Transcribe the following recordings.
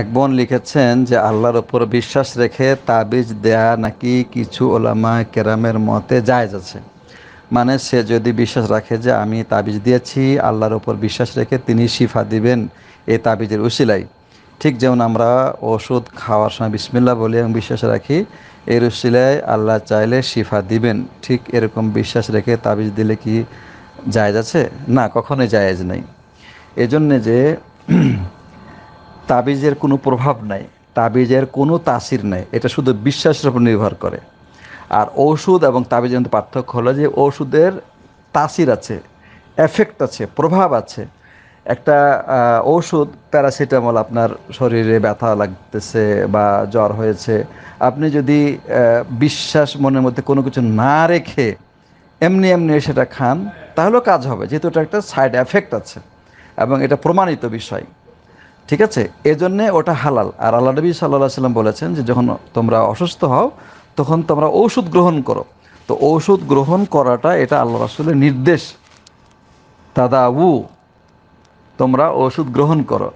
এক বোন লিখেছেন যে আল্লাহর ওপর বিশ্বাস রেখে তাবিজ দেয়া নাকি কিছু ওলামা কেরামের মতে যায় আছে মানে সে যদি বিশ্বাস রাখে যে আমি তাবিজ দিয়েছি আল্লাহর ওপর বিশ্বাস রেখে তিনি শিফা দিবেন এই তাবিজের উশিলাই ঠিক যেমন আমরা ওষুধ খাওয়ার সময় বিসমিল্লা বলি এবং বিশ্বাস রাখি এর উশিলায় আল্লাহ চাইলে শিফা দিবেন ঠিক এরকম বিশ্বাস রেখে তাবিজ দিলে কি জায়জ আছে না কখনোই জায়েজ নেই এজন্যে যে তাবিজের কোনো প্রভাব নাই তাবিজের কোনো তাসির নাই এটা শুধু বিশ্বাসের উপর নির্ভর করে আর ঔষধ এবং তাবিজের মধ্যে পার্থক্য হলো যে ওষুধের তাসির আছে এফেক্ট আছে প্রভাব আছে একটা ঔষধ প্যারাসিটামল আপনার শরীরে ব্যথা লাগতেছে বা জ্বর হয়েছে আপনি যদি বিশ্বাস মনের মধ্যে কোনো কিছু না রেখে এমনি এমনি সেটা খান তাহলেও কাজ হবে যেহেতু এটা একটা সাইড এফেক্ট আছে এবং এটা প্রমাণিত বিষয় ঠিক আছে এজন্যে ওটা হালাল আর আল্লাহ নবী সাল্লাহ সাল্লাম বলেছেন যে যখন তোমরা অসুস্থ হও তখন তোমরা ঔষধ গ্রহণ করো তো ঔষধ গ্রহণ করাটা এটা আল্লাহ রাসুলের নির্দেশ উ তোমরা ওষুধ গ্রহণ করো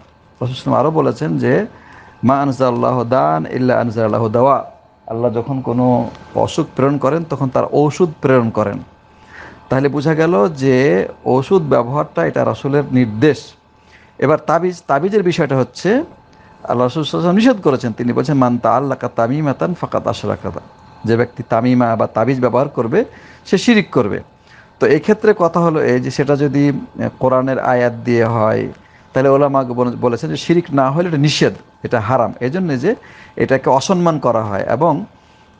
রসুল আরও বলেছেন যে মা আল্লাহ দান ইল্লা আল্লাহ দাওয়া আল্লাহ যখন কোনো অসুখ প্রেরণ করেন তখন তার ঔষধ প্রেরণ করেন তাহলে বোঝা গেল যে ওষুধ ব্যবহারটা এটা রাসুলের নির্দেশ এবার তাবিজ তাবিজের বিষয়টা হচ্ছে আল্লাহ রসুল নিষেধ করেছেন তিনি বলছেন মানতা আল্লাহ তামিমাতান ফাকাত আশরাকাতা যে ব্যক্তি তামিমা বা তাবিজ ব্যবহার করবে সে শিরিক করবে তো এই ক্ষেত্রে কথা হলো এই যে সেটা যদি কোরআনের আয়াত দিয়ে হয় তাহলে ওলামা বলেছেন যে শিরিক না হলে এটা নিষেধ এটা হারাম এই জন্যে যে এটাকে অসম্মান করা হয় এবং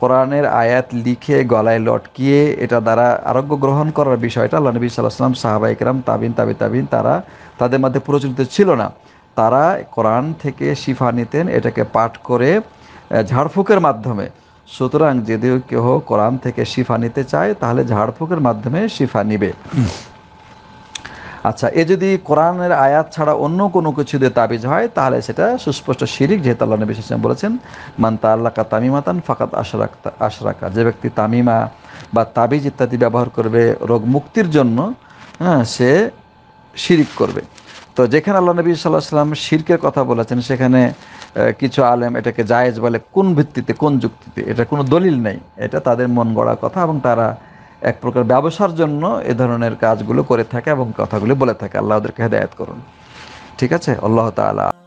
কোরআনের আয়াত লিখে গলায় লটকিয়ে এটা দ্বারা আরোগ্য গ্রহণ করার বিষয়টা আল্লাহ নবী সাল্লাহ সাল্লাম সাহাবা ইকরাম তাবিন তাবি তাবিন তারা তাদের মধ্যে প্রচলিত ছিল না তারা কোরআন থেকে শিফা নিতেন এটাকে পাঠ করে ঝাড়ফুঁকের মাধ্যমে সুতরাং যদিও কেহ কোরআন থেকে শিফা নিতে চায় তাহলে ঝাড়ফুঁকের মাধ্যমে শিফা নিবে আচ্ছা এ যদি কোরআনের আয়াত ছাড়া অন্য কোনো কিছু দিয়ে তাবিজ হয় তাহলে সেটা সুস্পষ্ট শিরিক যেহেতু আল্লাহ নবী সাসম বলেছেন মান্তা আল্লাকা তামিমাতান ফাকাত আশরাক্তা আশরাকা যে ব্যক্তি তামিমা বা তাবিজ ইত্যাদি ব্যবহার করবে রোগ মুক্তির জন্য হ্যাঁ সে শিরিক করবে তো যেখানে আল্লাহ নবী সাল্লাহ সাল্লাম শিরকের কথা বলেছেন সেখানে কিছু আলেম এটাকে জায়েজ বলে কোন ভিত্তিতে কোন যুক্তিতে এটা কোনো দলিল নেই এটা তাদের মন গড়া কথা এবং তারা এক প্রকার ব্যবসার জন্য এ ধরনের কাজগুলো করে থাকে এবং কথাগুলি বলে থাকে আল্লাহদেরকে হেদায়ত করুন ঠিক আছে আল্লাহ তালা